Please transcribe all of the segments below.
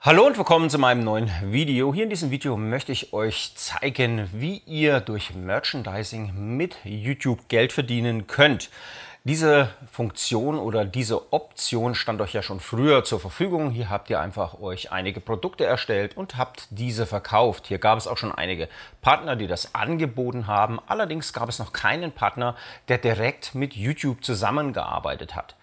Hallo und willkommen zu meinem neuen Video. Hier in diesem Video möchte ich euch zeigen, wie ihr durch Merchandising mit YouTube Geld verdienen könnt. Diese Funktion oder diese Option stand euch ja schon früher zur Verfügung. Hier habt ihr einfach euch einige Produkte erstellt und habt diese verkauft. Hier gab es auch schon einige Partner, die das angeboten haben. Allerdings gab es noch keinen Partner, der direkt mit YouTube zusammengearbeitet hat.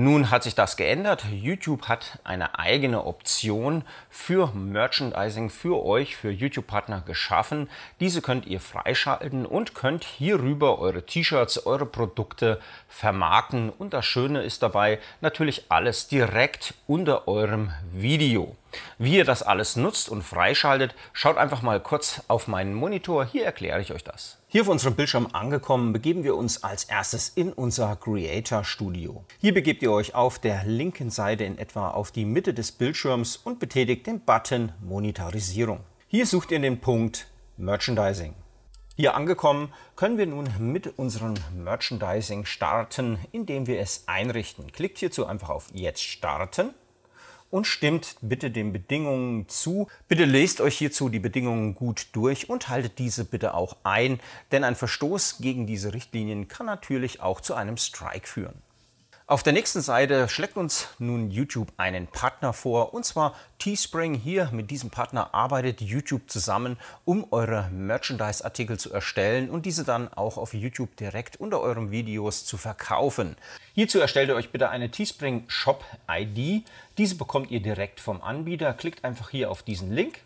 Nun hat sich das geändert. YouTube hat eine eigene Option für Merchandising für euch, für YouTube-Partner geschaffen. Diese könnt ihr freischalten und könnt hierüber eure T-Shirts, eure Produkte vermarkten. Und das Schöne ist dabei natürlich alles direkt unter eurem Video. Wie ihr das alles nutzt und freischaltet, schaut einfach mal kurz auf meinen Monitor, hier erkläre ich euch das. Hier auf unserem Bildschirm angekommen, begeben wir uns als erstes in unser Creator Studio. Hier begebt ihr euch auf der linken Seite in etwa auf die Mitte des Bildschirms und betätigt den Button Monetarisierung. Hier sucht ihr den Punkt Merchandising. Hier angekommen können wir nun mit unserem Merchandising starten, indem wir es einrichten. Klickt hierzu einfach auf Jetzt starten und stimmt bitte den Bedingungen zu. Bitte lest euch hierzu die Bedingungen gut durch und haltet diese bitte auch ein, denn ein Verstoß gegen diese Richtlinien kann natürlich auch zu einem Strike führen. Auf der nächsten Seite schlägt uns nun YouTube einen Partner vor, und zwar Teespring. Hier mit diesem Partner arbeitet YouTube zusammen, um eure Merchandise-Artikel zu erstellen und diese dann auch auf YouTube direkt unter euren Videos zu verkaufen. Hierzu erstellt ihr euch bitte eine Teespring Shop ID. Diese bekommt ihr direkt vom Anbieter. Klickt einfach hier auf diesen Link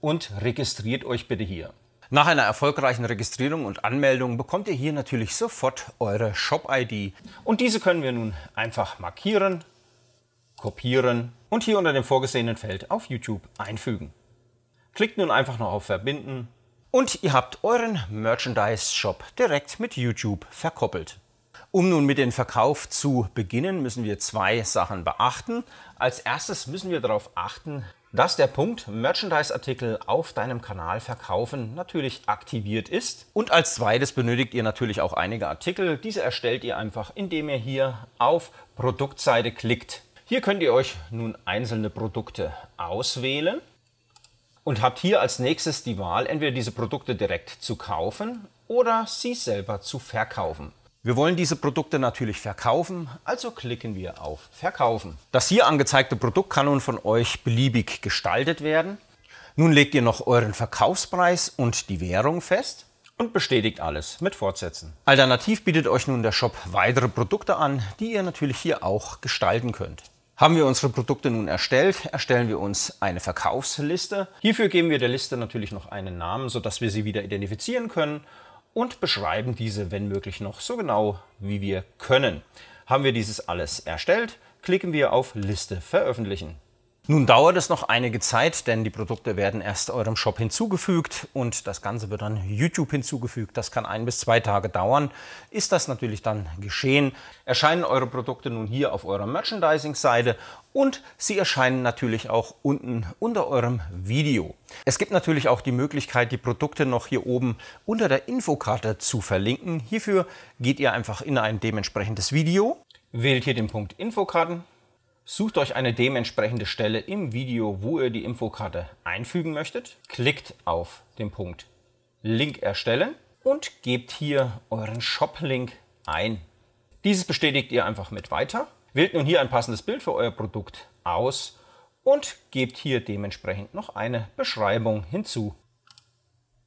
und registriert euch bitte hier. Nach einer erfolgreichen Registrierung und Anmeldung bekommt ihr hier natürlich sofort eure Shop-ID. Und diese können wir nun einfach markieren, kopieren und hier unter dem vorgesehenen Feld auf YouTube einfügen. Klickt nun einfach noch auf Verbinden und ihr habt euren Merchandise-Shop direkt mit YouTube verkoppelt. Um nun mit dem Verkauf zu beginnen, müssen wir zwei Sachen beachten. Als erstes müssen wir darauf achten, dass der Punkt Merchandise-Artikel auf deinem Kanal verkaufen natürlich aktiviert ist. Und als zweites benötigt ihr natürlich auch einige Artikel. Diese erstellt ihr einfach, indem ihr hier auf Produktseite klickt. Hier könnt ihr euch nun einzelne Produkte auswählen und habt hier als nächstes die Wahl, entweder diese Produkte direkt zu kaufen oder sie selber zu verkaufen. Wir wollen diese Produkte natürlich verkaufen, also klicken wir auf Verkaufen. Das hier angezeigte Produkt kann nun von euch beliebig gestaltet werden. Nun legt ihr noch euren Verkaufspreis und die Währung fest und bestätigt alles mit Fortsetzen. Alternativ bietet euch nun der Shop weitere Produkte an, die ihr natürlich hier auch gestalten könnt. Haben wir unsere Produkte nun erstellt, erstellen wir uns eine Verkaufsliste. Hierfür geben wir der Liste natürlich noch einen Namen, sodass wir sie wieder identifizieren können und beschreiben diese, wenn möglich, noch so genau wie wir können. Haben wir dieses alles erstellt, klicken wir auf Liste veröffentlichen. Nun dauert es noch einige Zeit, denn die Produkte werden erst eurem Shop hinzugefügt und das Ganze wird dann YouTube hinzugefügt. Das kann ein bis zwei Tage dauern. Ist das natürlich dann geschehen, erscheinen eure Produkte nun hier auf eurer Merchandising-Seite und sie erscheinen natürlich auch unten unter eurem Video. Es gibt natürlich auch die Möglichkeit, die Produkte noch hier oben unter der Infokarte zu verlinken. Hierfür geht ihr einfach in ein dementsprechendes Video, wählt hier den Punkt Infokarten Sucht euch eine dementsprechende Stelle im Video, wo ihr die Infokarte einfügen möchtet. Klickt auf den Punkt Link erstellen und gebt hier euren Shop-Link ein. Dieses bestätigt ihr einfach mit weiter. Wählt nun hier ein passendes Bild für euer Produkt aus und gebt hier dementsprechend noch eine Beschreibung hinzu.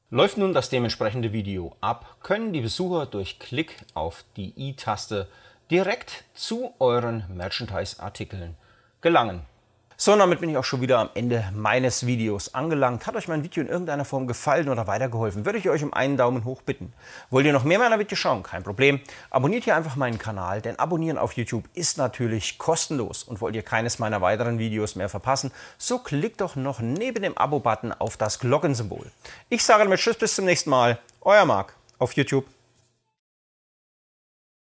Läuft nun das dementsprechende Video ab, können die Besucher durch Klick auf die i-Taste direkt zu euren Merchandise-Artikeln gelangen. So, und damit bin ich auch schon wieder am Ende meines Videos angelangt. Hat euch mein Video in irgendeiner Form gefallen oder weitergeholfen, würde ich euch um einen Daumen hoch bitten. Wollt ihr noch mehr meiner Videos schauen? Kein Problem. Abonniert hier einfach meinen Kanal, denn Abonnieren auf YouTube ist natürlich kostenlos. Und wollt ihr keines meiner weiteren Videos mehr verpassen, so klickt doch noch neben dem Abo-Button auf das Glockensymbol. Ich sage damit Tschüss, bis zum nächsten Mal. Euer Marc auf YouTube.